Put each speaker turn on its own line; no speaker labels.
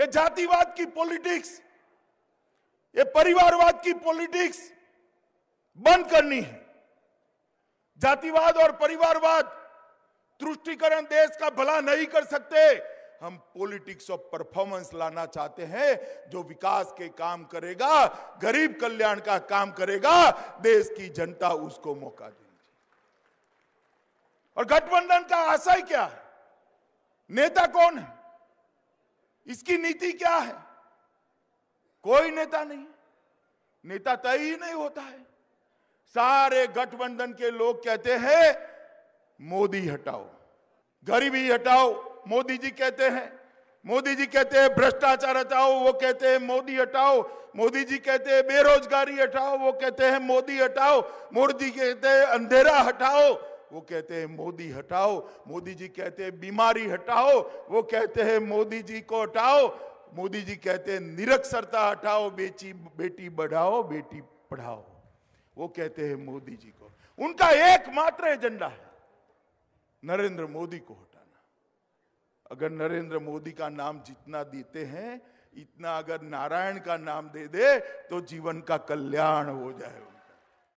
ये जातिवाद की पॉलिटिक्स ये परिवारवाद की पॉलिटिक्स बंद करनी है जातिवाद और परिवारवाद तुष्टिकरण देश का भला नहीं कर सकते हम पॉलिटिक्स ऑफ परफॉर्मेंस लाना चाहते हैं जो विकास के काम करेगा गरीब कल्याण का काम करेगा देश की जनता उसको मौका देगी और गठबंधन का आशय क्या है नेता कौन है इसकी नीति क्या है कोई नेता नहीं नेता तय ही नहीं होता है सारे गठबंधन के लोग कहते हैं मोदी हटाओ गरीबी हटाओ मोदी जी कहते हैं मोदी जी कहते हैं भ्रष्टाचार हटाओ वो कहते हैं मोदी हटाओ मोदी जी कहते हैं बेरोजगारी हटाओ वो कहते हैं मोदी हटाओ मोदी कहते हैं अंधेरा हटाओ वो कहते हैं मोदी हटाओ मोदी जी कहते हैं बीमारी हटाओ वो कहते हैं मोदी जी को हटाओ मोदी जी कहते हैं निरक्षरता हटाओ बेची बेटी बढ़ाओ बेटी पढ़ाओ वो कहते हैं मोदी जी को उनका एकमात्र एजेंडा है नरेंद्र मोदी को हटाना अगर नरेंद्र मोदी का नाम जितना देते हैं इतना अगर नारायण का नाम दे दे तो जीवन का कल्याण हो जाएगा